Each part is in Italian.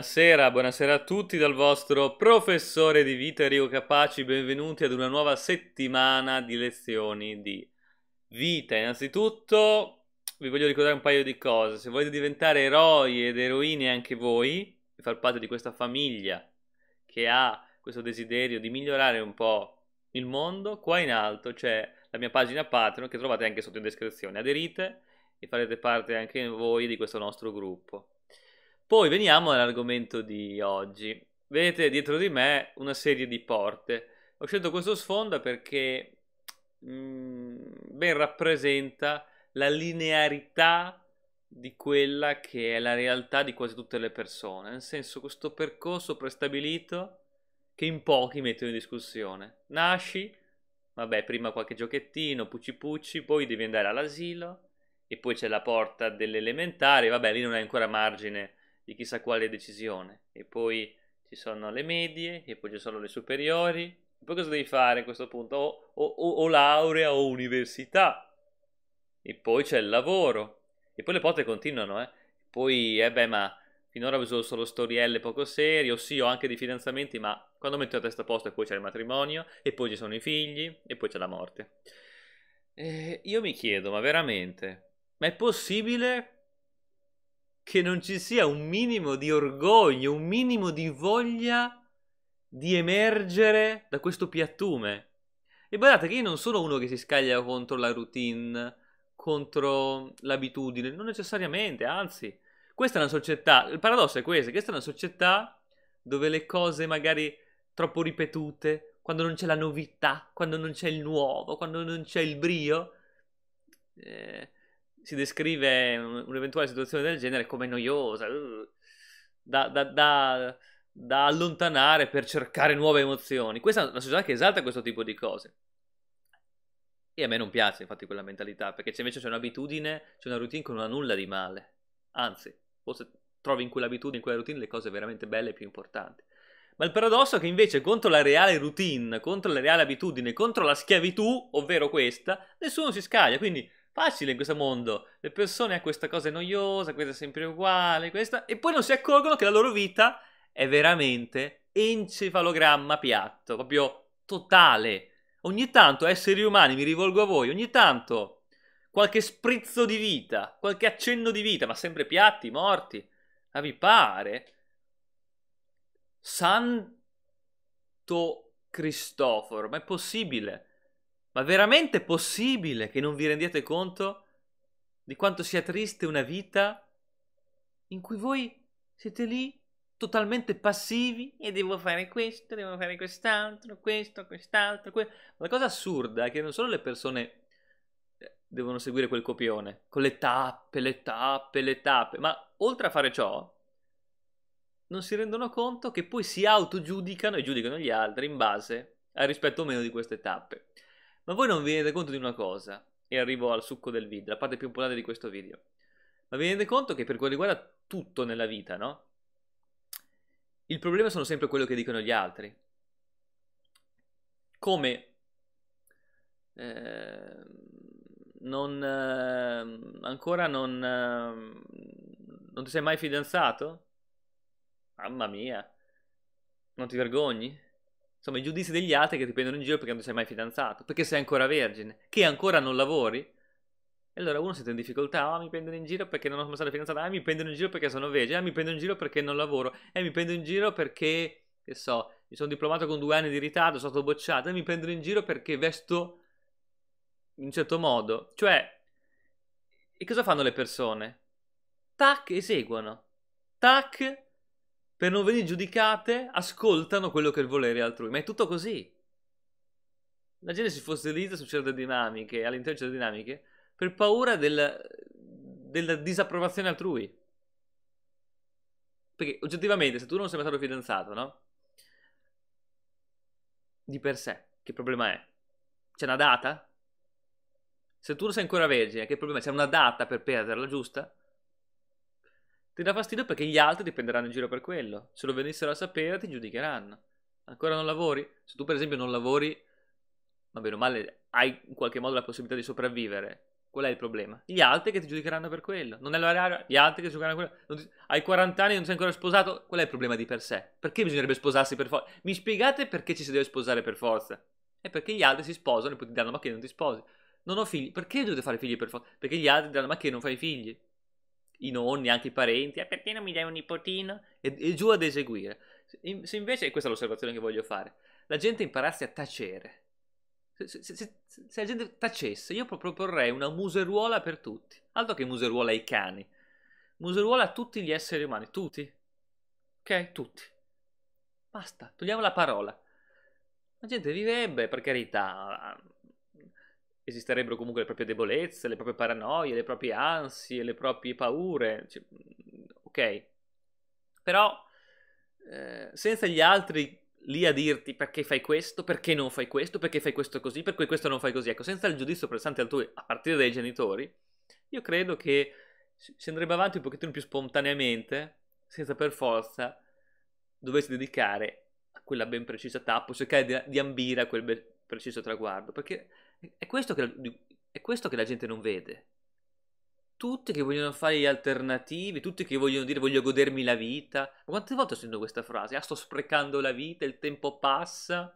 Buonasera, buonasera a tutti dal vostro professore di vita Enrico Capaci, benvenuti ad una nuova settimana di lezioni di vita. Innanzitutto vi voglio ricordare un paio di cose, se volete diventare eroi ed eroine anche voi e far parte di questa famiglia che ha questo desiderio di migliorare un po' il mondo, qua in alto c'è la mia pagina Patreon che trovate anche sotto in descrizione, aderite e farete parte anche voi di questo nostro gruppo. Poi veniamo all'argomento di oggi. Vedete dietro di me una serie di porte. Ho scelto questo sfondo perché mh, mm, ben rappresenta la linearità di quella che è la realtà di quasi tutte le persone, nel senso questo percorso prestabilito che in pochi mettono in discussione. Nasci, vabbè, prima qualche giochettino, pucci pucci, poi devi andare all'asilo e poi c'è la porta dell'elementare, vabbè, lì non hai ancora margine di chissà quale decisione. E poi ci sono le medie, e poi ci sono le superiori. E poi cosa devi fare a questo punto? O, o, o, o laurea o università. E poi c'è il lavoro. E poi le porte continuano, eh. Poi, eh beh, ma finora ho usato solo storielle poco serie, o sì, ho anche dei fidanzamenti, ma quando metto la testa a posto poi c'è il matrimonio, e poi ci sono i figli, e poi c'è la morte. Eh, io mi chiedo, ma veramente, ma è possibile che non ci sia un minimo di orgoglio, un minimo di voglia di emergere da questo piattume. E guardate che io non sono uno che si scaglia contro la routine, contro l'abitudine, non necessariamente, anzi, questa è una società, il paradosso è questo, questa è una società dove le cose magari troppo ripetute, quando non c'è la novità, quando non c'è il nuovo, quando non c'è il brio, eh, si descrive un'eventuale situazione del genere come noiosa, uh, da, da, da, da, allontanare per cercare nuove emozioni. Questa è una società che esalta questo tipo di cose. E a me non piace infatti quella mentalità, perché se invece c'è un'abitudine, c'è una routine che non ha nulla di male. Anzi, forse trovi in quell'abitudine, in quella routine le cose veramente belle e più importanti. Ma il paradosso è che invece contro la reale routine, contro la reale abitudine, contro la schiavitù, ovvero questa, nessuno si scaglia. Quindi facile in questo mondo. Le persone hanno questa cosa noiosa, questa è sempre uguale, questa... E poi non si accorgono che la loro vita è veramente encefalogramma piatto, proprio totale. Ogni tanto, eh, esseri umani, mi rivolgo a voi, ogni tanto qualche sprizzo di vita, qualche accenno di vita, ma sempre piatti, morti. Ma vi pare? Santo Cristoforo, ma è possibile? Ma veramente possibile che non vi rendiate conto di quanto sia triste una vita in cui voi siete lì totalmente passivi e devo fare questo, devo fare quest'altro, questo, quest'altro. Que... La cosa assurda è che non solo le persone eh, devono seguire quel copione, con le tappe, le tappe, le tappe, ma oltre a fare ciò, non si rendono conto che poi si autogiudicano e giudicano gli altri in base al rispetto o meno di queste tappe. Ma voi non vi rendete conto di una cosa? E arrivo al succo del video, la parte più importante di questo video. Ma vi rendete conto che per quanto riguarda tutto nella vita, no? Il problema sono sempre quello che dicono gli altri. Come eh, non, eh, ancora non, eh, non ti sei mai fidanzato? Mamma mia, non ti vergogni? insomma, i giudizi degli altri che ti prendono in giro perché non sei mai fidanzato, perché sei ancora vergine, che ancora non lavori. E allora uno si sente in difficoltà, oh, mi prendono in giro perché non sono mai stato fidanzata, ah, mi prendono in giro perché sono vergine, ah, mi prendono in giro perché non lavoro, eh, mi prendono in giro perché, che so, mi sono diplomato con due anni di ritardo, sono stato bocciato, eh, mi prendono in giro perché vesto in un certo modo. Cioè, e cosa fanno le persone? Tac, eseguono. Tac, per non venire giudicate, ascoltano quello che è il volere altrui. Ma è tutto così. La gente si fossilizza su certe dinamiche, all'interno di certe dinamiche, per paura del, della disapprovazione altrui. Perché oggettivamente, se tu non sei mai stato fidanzato, no? Di per sé, che problema è? C'è una data? Se tu non sei ancora vergine, che problema è? C'è una data per perderla, giusta? Ti dà fastidio perché gli altri ti prenderanno in giro per quello. Se lo venissero a sapere ti giudicheranno. Ancora non lavori? Se tu per esempio non lavori, va bene o male, hai in qualche modo la possibilità di sopravvivere. Qual è il problema? Gli altri che ti giudicheranno per quello. Non è l'orario, gli altri che ti giudicheranno per quello. Ti... Hai 40 anni e non sei ancora sposato. Qual è il problema di per sé? Perché bisognerebbe sposarsi per forza? Mi spiegate perché ci si deve sposare per forza? È perché gli altri si sposano e poi ti danno ma che non ti sposi? Non ho figli. Perché dovete fare figli per forza? Perché gli altri ti danno ma che non fai figli? i nonni, anche i parenti, eh, perché non mi dai un nipotino? E, e giù ad eseguire. Se invece, e questa è l'osservazione che voglio fare, la gente imparasse a tacere. Se, se, se, se la gente tacesse, io proporrei una museruola per tutti. Altro che museruola ai cani. Museruola a tutti gli esseri umani, tutti. Ok? Tutti. Basta, togliamo la parola. La gente vivrebbe, per carità, esisterebbero comunque le proprie debolezze, le proprie paranoie, le proprie ansie, le proprie paure, cioè, mm, ok, però eh, senza gli altri lì a dirti perché fai questo, perché non fai questo, perché fai questo così, perché questo non fai così, ecco, senza il giudizio pressante altrui, a partire dai genitori, io credo che si andrebbe avanti un pochettino più spontaneamente, senza per forza doversi dedicare a quella ben precisa tappa, cercare di, ambire a quel ben preciso traguardo, perché è questo, che, è questo che la gente non vede. Tutti che vogliono fare gli alternativi, tutti che vogliono dire voglio godermi la vita. Ma quante volte sento questa frase? Ah, sto sprecando la vita, il tempo passa.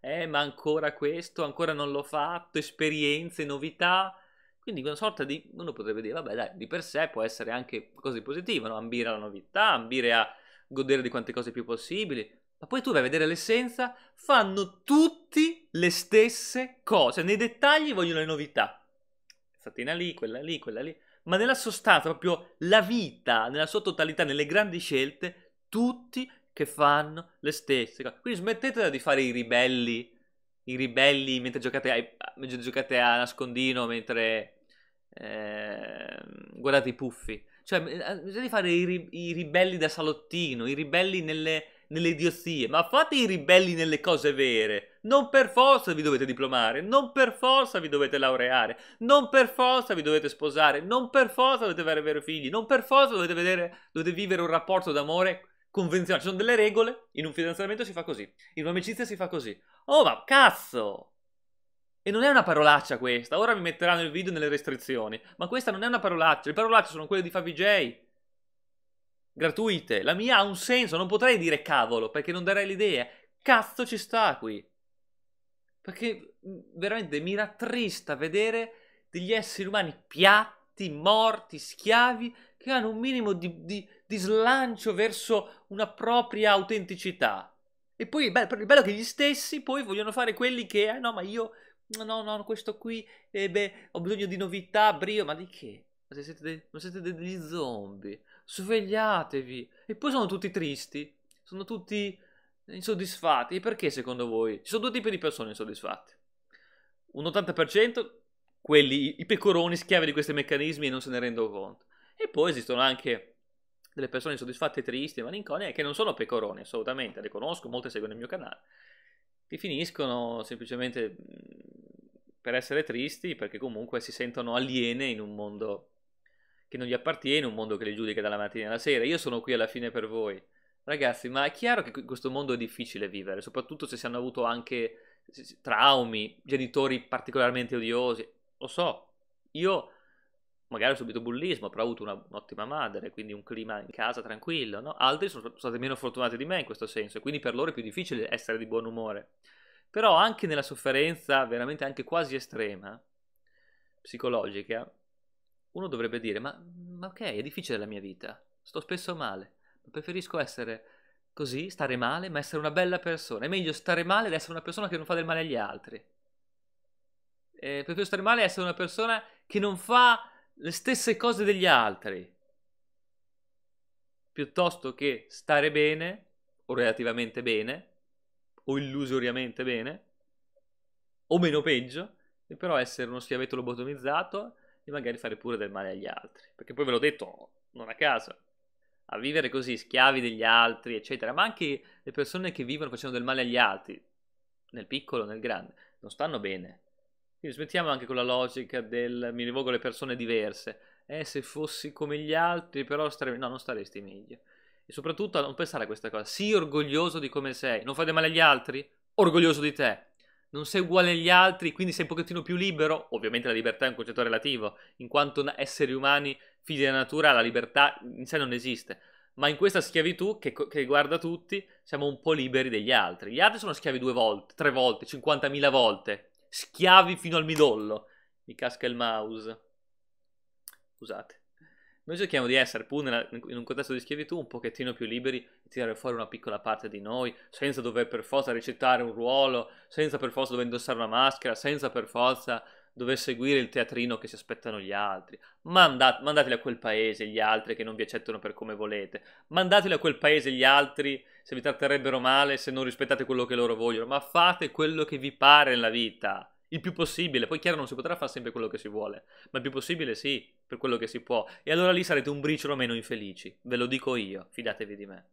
Eh, ma ancora questo, ancora non l'ho fatto, esperienze, novità. Quindi una sorta di, uno potrebbe dire, vabbè dai, di per sé può essere anche cosa di positivo, no? ambire alla novità, ambire a godere di quante cose più possibili, ma poi tu vai a vedere l'essenza, fanno tutti le stesse cose. Nei dettagli vogliono le novità. fatina lì, quella lì, quella lì. Ma nella sostanza, proprio la vita, nella sua totalità, nelle grandi scelte, tutti che fanno le stesse cose. Quindi smettetela di fare i ribelli, i ribelli mentre giocate a, mentre giocate a nascondino, mentre eh, guardate i puffi. Cioè, eh, eh, bisogna fare i, i ribelli da salottino, i ribelli nelle nelle idiozie, ma fate i ribelli nelle cose vere. Non per forza vi dovete diplomare, non per forza vi dovete laureare, non per forza vi dovete sposare, non per forza dovete avere figli, non per forza dovete, vedere, dovete vivere un rapporto d'amore convenzionale. Ci sono delle regole, in un fidanzamento si fa così, in un'amicizia si fa così. Oh, ma cazzo! E non è una parolaccia questa, ora mi metteranno il video nelle restrizioni, ma questa non è una parolaccia, le parolacce sono quelle di Favij gratuite. La mia ha un senso, non potrei dire cavolo, perché non darei l'idea. Cazzo ci sta qui. Perché mm, veramente mi rattrista vedere degli esseri umani piatti, morti, schiavi, che hanno un minimo di, di, di slancio verso una propria autenticità. E poi il bello, bello che gli stessi poi vogliono fare quelli che, eh no, ma io, no, no, questo qui, eh beh, ho bisogno di novità, brio, ma di che? ma se siete, de- ma siete degli zombie, svegliatevi. E poi sono tutti tristi, sono tutti insoddisfatti. E perché secondo voi? Ci sono due tipi di persone insoddisfatte. Un 80% quelli, i pecoroni schiavi di questi meccanismi e non se ne rendono conto. E poi esistono anche delle persone insoddisfatte, tristi, malinconie, che non sono pecoroni assolutamente, le conosco, molte seguono il mio canale, che finiscono semplicemente mm, per essere tristi perché comunque si sentono aliene in un mondo che non gli appartiene, un mondo che li giudica dalla mattina alla sera. Io sono qui alla fine per voi. Ragazzi, ma è chiaro che questo mondo è difficile vivere, soprattutto se si hanno avuto anche traumi, genitori particolarmente odiosi. Lo so, io magari ho subito bullismo, però ho avuto una, un'ottima madre, quindi un clima in casa tranquillo, no? Altri sono, sono stati meno fortunati di me in questo senso, e quindi per loro è più difficile essere di buon umore. Però anche nella sofferenza veramente anche quasi estrema, psicologica, uno dovrebbe dire, ma, ma ok, è difficile la mia vita, sto spesso male, preferisco essere così, stare male, ma essere una bella persona. È meglio stare male ed essere una persona che non fa del male agli altri. Eh, preferisco stare male ed essere una persona che non fa le stesse cose degli altri. Piuttosto che stare bene, o relativamente bene, o illusoriamente bene, o meno peggio, e però essere uno schiavetto lobotomizzato e magari fare pure del male agli altri. Perché poi ve l'ho detto, non a caso, a vivere così, schiavi degli altri, eccetera, ma anche le persone che vivono facendo del male agli altri, nel piccolo, nel grande, non stanno bene. Quindi smettiamo anche con la logica del mi rivolgo alle persone diverse. Eh, se fossi come gli altri, però stare... No, non staresti meglio. E soprattutto non pensare a questa cosa. Sii orgoglioso di come sei. Non fai del male agli altri? Orgoglioso di te non sei uguale agli altri, quindi sei un pochettino più libero. Ovviamente la libertà è un concetto relativo, in quanto esseri umani, figli della natura, la libertà in sé non esiste. Ma in questa schiavitù che, che riguarda tutti, siamo un po' liberi degli altri. Gli altri sono schiavi due volte, tre volte, 50.000 volte, schiavi fino al midollo. Mi casca il mouse. Scusate. Noi cerchiamo di essere, pur nella, in un contesto di schiavitù, un pochettino più liberi e tirare fuori una piccola parte di noi, senza dover per forza recitare un ruolo, senza per forza dover indossare una maschera, senza per forza dover seguire il teatrino che si aspettano gli altri. Mandat- mandateli a quel paese gli altri che non vi accettano per come volete. Mandateli a quel paese gli altri se vi tratterebbero male, se non rispettate quello che loro vogliono. Ma fate quello che vi pare nella vita. Il più possibile. Poi chiaro non si potrà fare sempre quello che si vuole, ma il più possibile sì per quello che si può, e allora lì sarete un briciolo meno infelici, ve lo dico io, fidatevi di me.